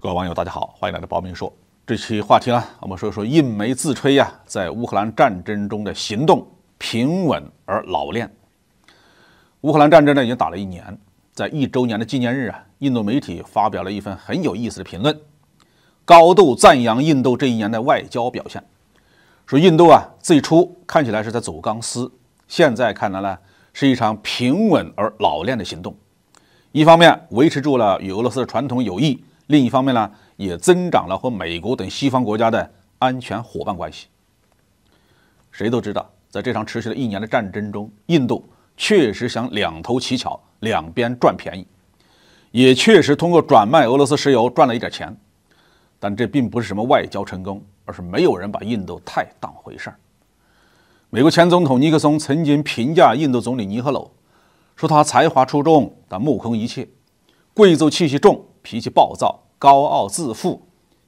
各位网友，大家好，欢迎来到报名说。这期话题呢，我们说说印媒自吹呀，在乌克兰战争中的行动平稳而老练。乌克兰战争呢，已经打了一年，在一周年的纪念日啊，印度媒体发表了一份很有意思的评论，高度赞扬印度这一年的外交表现，说印度啊，最初看起来是在走钢丝，现在看来呢，是一场平稳而老练的行动。一方面维持住了与俄罗斯的传统友谊。另一方面呢，也增长了和美国等西方国家的安全伙伴关系。谁都知道，在这场持续了一年的战争中，印度确实想两头乞巧，两边赚便宜，也确实通过转卖俄罗斯石油赚了一点钱。但这并不是什么外交成功，而是没有人把印度太当回事儿。美国前总统尼克松曾经评价印度总理尼赫鲁，说他才华出众，但目空一切，贵族气息重。脾气暴躁、高傲自负，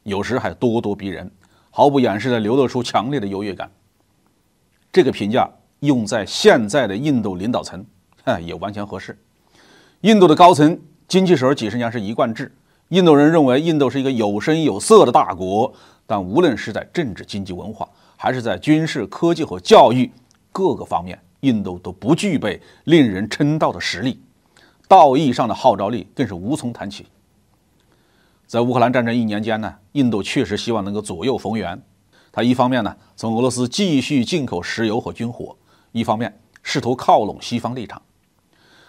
有时还咄咄逼人，毫不掩饰地流露出强烈的优越感。这个评价用在现在的印度领导层，哼，也完全合适。印度的高层济时候几十年是一贯制。印度人认为印度是一个有声有色的大国，但无论是在政治、经济、文化，还是在军事、科技和教育各个方面，印度都不具备令人称道的实力，道义上的号召力更是无从谈起。在乌克兰战争一年间呢，印度确实希望能够左右逢源。他一方面呢从俄罗斯继续进口石油和军火，一方面试图靠拢西方立场。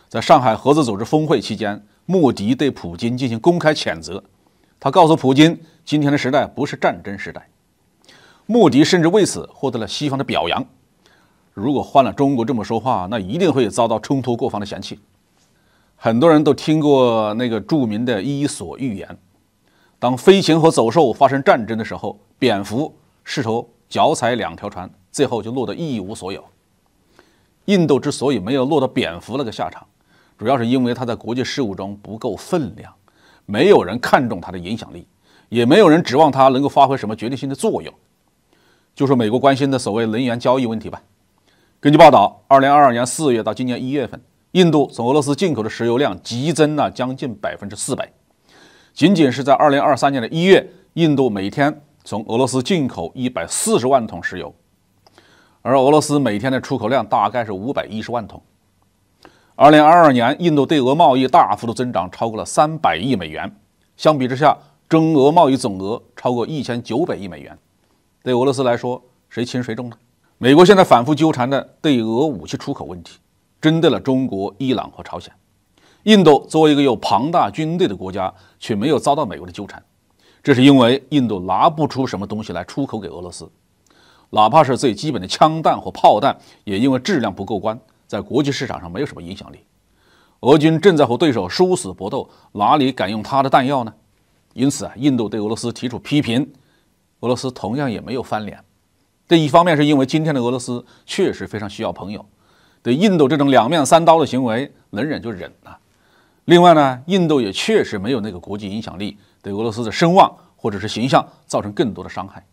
在上海合作组织峰会期间，莫迪对普京进行公开谴责。他告诉普京，今天的时代不是战争时代。莫迪甚至为此获得了西方的表扬。如果换了中国这么说话，那一定会遭到冲突各方的嫌弃。很多人都听过那个著名的伊索寓言。当飞禽和走兽发生战争的时候，蝙蝠试图脚踩两条船，最后就落得一无所有。印度之所以没有落到蝙蝠那个下场，主要是因为他在国际事务中不够分量，没有人看重他的影响力，也没有人指望他能够发挥什么决定性的作用。就说美国关心的所谓能源交易问题吧，根据报道，二零二二年四月到今年一月份，印度从俄罗斯进口的石油量激增了将近百分之四百。仅仅是在二零二三年的一月，印度每天从俄罗斯进口一百四十万桶石油，而俄罗斯每天的出口量大概是五百一十万桶。二零二二年，印度对俄贸易大幅度增长，超过了三百亿美元。相比之下，中俄贸易总额超过一千九百亿美元。对俄罗斯来说，谁轻谁重呢？美国现在反复纠缠的对俄武器出口问题，针对了中国、伊朗和朝鲜。印度作为一个有庞大军队的国家，却没有遭到美国的纠缠，这是因为印度拿不出什么东西来出口给俄罗斯，哪怕是最基本的枪弹和炮弹，也因为质量不够关，在国际市场上没有什么影响力。俄军正在和对手殊死搏斗，哪里敢用他的弹药呢？因此啊，印度对俄罗斯提出批评，俄罗斯同样也没有翻脸。这一方面是因为今天的俄罗斯确实非常需要朋友，对印度这种两面三刀的行为，能忍就忍啊。另外呢，印度也确实没有那个国际影响力，对俄罗斯的声望或者是形象造成更多的伤害。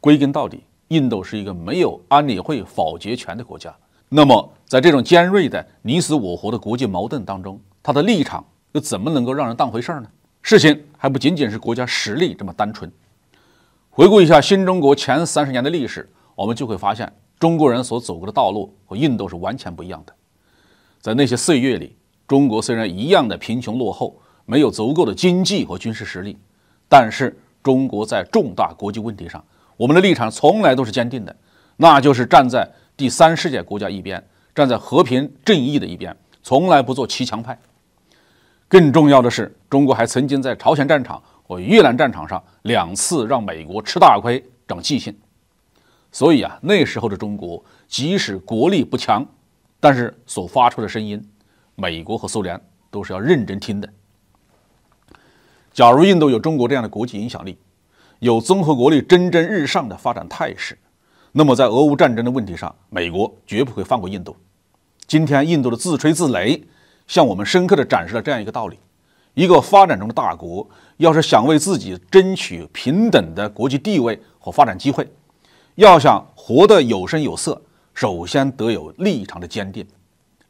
归根到底，印度是一个没有安理会否决权的国家。那么，在这种尖锐的你死我活的国际矛盾当中，它的立场又怎么能够让人当回事儿呢？事情还不仅仅是国家实力这么单纯。回顾一下新中国前三十年的历史，我们就会发现，中国人所走过的道路和印度是完全不一样的。在那些岁月里，中国虽然一样的贫穷落后，没有足够的经济和军事实力，但是中国在重大国际问题上，我们的立场从来都是坚定的，那就是站在第三世界国家一边，站在和平正义的一边，从来不做骑墙派。更重要的是，中国还曾经在朝鲜战场和越南战场上两次让美国吃大亏，长记性。所以啊，那时候的中国，即使国力不强，但是所发出的声音。美国和苏联都是要认真听的。假如印度有中国这样的国际影响力，有综合国力蒸蒸日上的发展态势，那么在俄乌战争的问题上，美国绝不会放过印度。今天印度的自吹自擂，向我们深刻地展示了这样一个道理：一个发展中的大国，要是想为自己争取平等的国际地位和发展机会，要想活得有声有色，首先得有立场的坚定。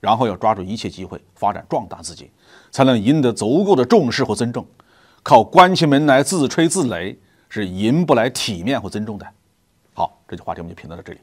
然后要抓住一切机会发展壮大自己，才能赢得足够的重视和尊重。靠关起门来自吹自擂是赢不来体面和尊重的。好，这句话题我们就评到这里。